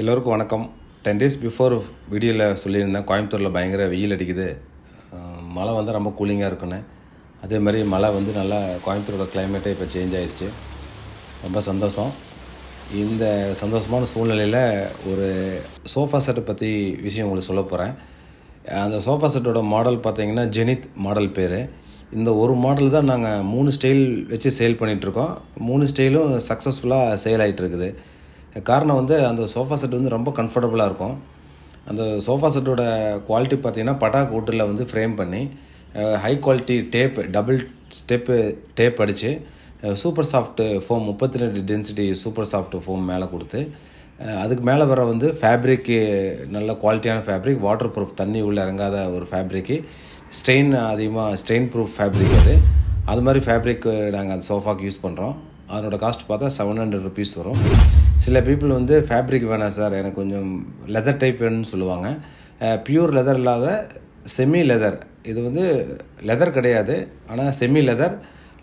எல்லோருக்கும் வணக்கம் ten days before வீடியோவில் சொல்லியிருந்தேன் கோயம்புத்தூரில் பயங்கர வெயில் அடிக்குது மழை வந்து ரொம்ப கூலிங்காக இருக்குன்னு அதே மாதிரி மழை வந்து நல்லா கோயம்புத்தூரோட கிளைமேட்டே இப்போ சேஞ்ச் ஆகிடுச்சு ரொம்ப சந்தோஷம் இந்த சந்தோஷமான சூழ்நிலையில் ஒரு சோஃபா செட்டை பற்றி விஷயம் உங்களுக்கு சொல்ல போகிறேன் அந்த சோஃபா செட்டோட மாடல் பார்த்திங்கன்னா ஜெனித் மாடல் பேர் இந்த ஒரு மாடல் தான் நாங்கள் மூணு ஸ்டைல் வச்சு சேல் பண்ணிகிட்ருக்கோம் மூணு ஸ்டைலும் சக்ஸஸ்ஃபுல்லாக சேல் ஆகிட்டு இருக்குது காரணம் வந்து அந்த சோஃபா செட் வந்து ரொம்ப கம்ஃபர்டபுளாக இருக்கும் அந்த சோஃபா செட்டோட குவாலிட்டி பார்த்திங்கன்னா பட்டா வுட்டில் வந்து ஃப்ரேம் பண்ணி high quality tape double step tape அடித்து சூப்பர் சாஃப்ட்டு ஃபோம் முப்பத்தி ரெண்டு டென்சிட்டி சூப்பர் சாஃப்ட் ஃபோம் மேலே கொடுத்து அதுக்கு மேலே வர வந்து ஃபேப்ரிக்கு நல்ல குவாலிட்டியான ஃபேப்ரிக் வாட்டர் ப்ரூஃப் தண்ணி உள்ளே இறங்காத ஒரு ஃபேப்ரிக்கு ஸ்ட்ரெயின் அதிகமாக ஸ்ட்ரெயின் ப்ரூஃப் ஃபேப்ரிக் அது அது மாதிரி ஃபேப்ரிக் நாங்கள் அந்த சோஃபாக்கு யூஸ் பண்ணுறோம் அதனோட காஸ்ட் பார்த்தா செவன் ஹண்ட்ரட் ருபீஸ் வரும் சில பீப்புள் வந்து ஃபேப்ரிக் வேணாம் சார் எனக்கு கொஞ்சம் லெதர் டைப் வேணும்னு சொல்லுவாங்க பியூர் லெதர் இல்லாத செமி லெதர் இது வந்து லெதர் கிடையாது ஆனால் செமி லெதர்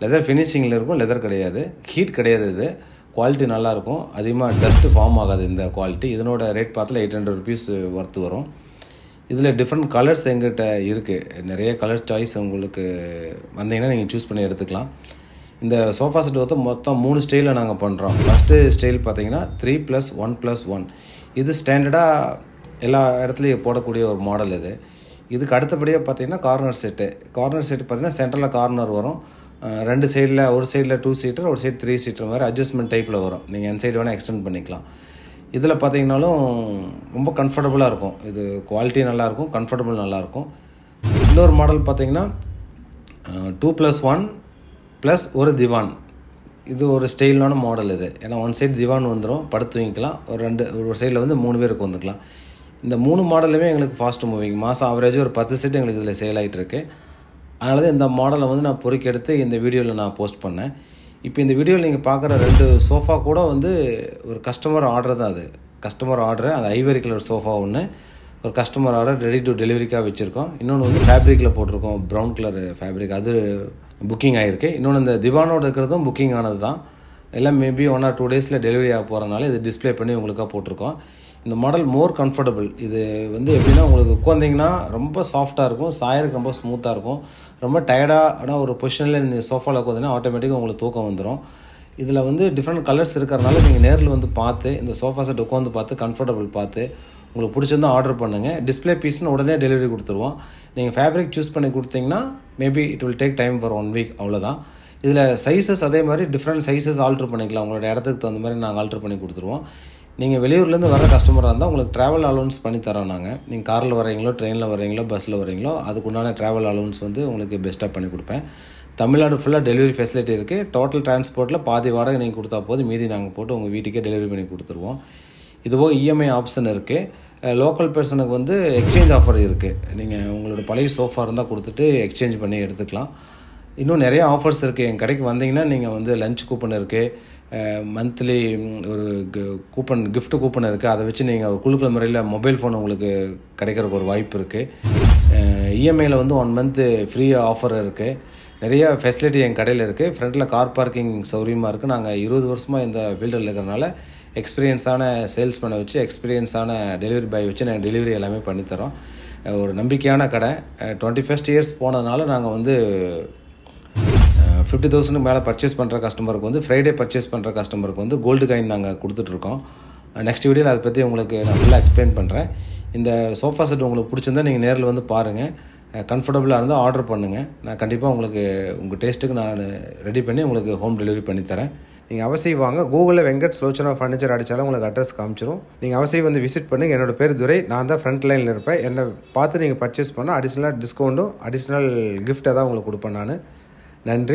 லெதர் ஃபினிஷிங்கில் இருக்கும் லெதர் கிடையாது ஹீட் கிடையாது இது குவாலிட்டி நல்லாயிருக்கும் அதிகமாக டஸ்ட்டு ஃபார்ம் ஆகாது இந்த குவாலிட்டி இதனோட ரேட் பார்த்தா எயிட் ஹண்ட்ரட் ருபீஸ் ஒர்த்து வரும் இதில் டிஃப்ரெண்ட் கலர்ஸ் எங்கிட்ட இருக்குது நிறைய கலர் சாய்ஸ் உங்களுக்கு வந்தீங்கன்னா நீங்கள் சூஸ் பண்ணி எடுத்துக்கலாம் இந்த சோஃபா செட் வந்து மொத்தம் மூணு ஸ்டைலில் நாங்கள் பண்ணுறோம் ஃபஸ்ட்டு ஸ்டைல் பார்த்தீங்கன்னா three plus one plus one இது ஸ்டாண்டர்டாக எல்லா இடத்துலையும் போடக்கூடிய ஒரு மாடல் இது இதுக்கு அடுத்தபடியாக பார்த்தீங்கன்னா கார்னர் செட்டு கார்னர் செட்டு பார்த்தீங்கன்னா சென்டரில் கார்னர் வரும் ரெண்டு சைடில் ஒரு சைடில் டூ சீட்டர் ஒரு சைடு த்ரீ சீட்டர் மாதிரி அட்ஜஸ்ட்மெண்ட் டைப்பில் வரும் நீங்கள் என் சைடு வேணால் எக்ஸ்டெண்ட் பண்ணிக்கலாம் இதில் பார்த்தீங்கனாலும் ரொம்ப கம்ஃபர்டபுளாக இருக்கும் இது குவாலிட்டி நல்லாயிருக்கும் கம்ஃபர்டபுள் நல்லாயிருக்கும் இன்னொரு மாடல் பார்த்தீங்கன்னா டூ ப்ளஸ் ஒன் ப்ளஸ் ஒரு திவான் இது ஒரு ஸ்டைலான மாடல் இது ஏன்னா ஒன் சைடு திவான் வந்துடும் படுத்து வைக்கலாம் ஒரு ரெண்டு ஒரு சைடில் வந்து மூணு பேருக்கு வந்துக்கலாம் இந்த மூணு மாடலுமே எங்களுக்கு ஃபாஸ்ட் மூவிங் மாதம் ஆவரேஜ் ஒரு பத்து செட்டு எங்களுக்கு இதில் சேல் ஆகிட்டுருக்கு அதனால தான் இந்த மாடலை வந்து நான் பொறுக்கெடுத்து இந்த வீடியோவில் நான் போஸ்ட் பண்ணேன் இப்போ இந்த வீடியோவில் நீங்கள் பார்க்குற ரெண்டு சோஃபா கூட வந்து ஒரு கஸ்டமர் ஆர்டர் தான் அது கஸ்டமர் ஆர்டர் அது ஐவரி கலர் சோஃபா ஒன்று ஒரு கஸ்டமர் ஆர்டர் ரெடி டு டெலிவரிக்காக வச்சுருக்கோம் இன்னொன்று வந்து ஃபேப்ரிக்கில் போட்டிருக்கோம் ப்ரௌன் கலர் ஃபேப்ரிக் அது புக்கிங் ஆகிருக்கு இன்னொன்று இந்த திவானோட இருக்கிறதும் புக்கிங் ஆனது தான் எல்லாம் மேபி ஒன் ஆர் டூ டேஸில் டெலிவரி ஆக போகிறனால இது டிஸ்பிளே பண்ணி உங்களுக்காக போட்டிருக்கோம் இந்த மாடல் மோர் கம்ஃபர்டபுள் இது வந்து எப்படின்னா உங்களுக்கு உட்காந்திங்கன்னா ரொம்ப சாஃப்டாக இருக்கும் சாயருக்கு ரொம்ப ஸ்மூத்தாக இருக்கும் ரொம்ப டயர்டான ஒரு பொசிஷனில் நீங்கள் சோஃபாவில் உட்காந்திங்கன்னா ஆட்டோமேட்டிக்காக உங்களுக்கு தூக்கம் வந்துடும் இதில் வந்து டிஃப்ரெண்ட் கலர்ஸ் இருக்கிறனால நீங்கள் நேரில் வந்து பார்த்து இந்த சோஃபா செட் உட்காந்து பார்த்து கம்ஃபர்டபுள் பார்த்து உங்களுக்கு பிடிச்சிருந்தா ஆர்டர் பண்ணுங்கள் டிஸ்பிளே பீஸ்னு உடனே டெலிவரி கொடுத்துருவோம் நீங்கள் ஃபேப்ரிக் சூஸ் பண்ணி கொடுத்தீங்கன்னா maybe it will take time for one week அவ்வளோதான் இதில் சைஸஸ் அதே மாதிரி டிஃப்ரெண்ட் சைஸஸ் ஆல்ட்ரு பண்ணிக்கலாம் உங்களோட இடத்துக்கு தகுந்த மாதிரி நாங்கள் ஆல்ட்ரு பண்ணி கொடுத்துருவோம் நீங்கள் வெளியூர்லேருந்து வர கஸ்டமராக இருந்தால் உங்களுக்கு ட்ராவல் அலோன்ஸ் பண்ணி தரோம் நாங்கள் நீங்கள் காரில் வரீங்களோ ட்ரெயினில் வரீங்களோ பஸ்ஸில் வரீங்களோ அதுக்குண்டான ட்ராவல் அலோன்ஸ் வந்து உங்களுக்கு பெஸ்ட்டாக பண்ணி கொடுப்பேன் தமிழ்நாடு ஃபுல்லாக டெலிவரி ஃபெசிலிட்டி இருக்குது டோட்டல் டிரான்ஸ்போர்ட்டில் பாதி வாடகை நீங்கள் கொடுத்தா போது மீதி நாங்கள் போட்டு உங்கள் வீட்டுக்கே டெலிவரி பண்ணி கொடுத்துருவோம் இதுவோ இஎம்ஐ ஆப்ஷன் இருக்குது லோக்கல் பர்சனுக்கு வந்து எக்ஸ்சேஞ்ச் ஆஃபர் இருக்குது நீங்கள் உங்களோட பழைய சோஃபா இருந்தால் கொடுத்துட்டு எக்ஸ்சேஞ்ச் பண்ணி எடுத்துக்கலாம் இன்னும் நிறைய ஆஃபர்ஸ் இருக்குது என் கடைக்கு வந்தீங்கன்னா நீங்கள் வந்து லஞ்ச் கூப்பன் இருக்குது மந்த்லி ஒரு கூப்பன் கிஃப்ட் கூப்பன் இருக்குது அதை வச்சு நீங்கள் குழுக்கள் முறையில் மொபைல் ஃபோன் உங்களுக்கு கிடைக்கிறதுக்கு ஒரு வாய்ப்பு இருக்குது இஎம்ஐயில் e வந்து ஒன் மந்த்து ஃப்ரீயாக ஆஃபர் இருக்குது நிறைய ஃபெசிலிட்டி என் கடையில் இருக்குது ஃப்ரண்ட்டில் கார் பார்க்கிங் சௌகரியமாக இருக்குது நாங்கள் இருபது வருஷமாக இந்த ஃபீல்டில் இருக்கிறனால எக்ஸ்பீரியன்ஸான சேல்ஸ்மேனை வச்சு எக்ஸ்பீரியன்ஸான டெலிவரி பாய் வச்சு நாங்கள் டெலிவரி எல்லாமே பண்ணித்தரோம் ஒரு நம்பிக்கையான கடை டுவெண்ட்டி ஃபஸ்ட் இயர்ஸ் போனதுனால நாங்கள் வந்து ஃபிஃப்டி தௌசண்ட்க்கு மேலே பர்ச்சேஸ் பண்ணுற கஸ்டமருக்கு வந்து ஃப்ரைடே பர்ச்சேஸ் பண்ணுற கஸ்டமருக்கு வந்து கோல்டு காயின் நாங்கள் கொடுத்துட்ருக்கோம் நெக்ஸ்ட் வீடியோவில் அதை பற்றி உங்களுக்கு நான் ஃபுல்லாக எக்ஸ்பிளைன் பண்ணுறேன் இந்த சோஃபா செட் உங்களுக்கு பிடிச்சிருந்தா நீங்கள் நேரில் வந்து பாருங்கள் கம்ஃபர்டபுளாக இருந்தால் ஆர்டர் பண்ணுங்கள் நான் கண்டிப்பாக உங்களுக்கு உங்கள் டேஸ்ட்டுக்கு நான் ரெடி பண்ணி உங்களுக்கு ஹோம் டெலிவரி பண்ணித்தரேன் நீங்கள் அவசியம் வாங்க கூகுளில் வெங்கட் சுலோச்சனா ஃபர்னிச்சர் அடித்தாலும் உங்களுக்கு அட்ரஸ் காமிச்சிடும் நீங்கள் அவசியம் வந்து விசிட் பண்ணுங்கள் என்னோடய பேர் துரை நான் தான் ஃப்ரண்ட் லைனில் இருப்பேன் என்னை பார்த்து நீங்கள் பர்ச்சேஸ் பண்ணால் அடிஷ்னலாக டிஸ்கவுண்ட்டும் அடிஷ்னல் கிஃப்ட்டை தான் உங்களுக்கு கொடுப்பேன் நான் நன்றி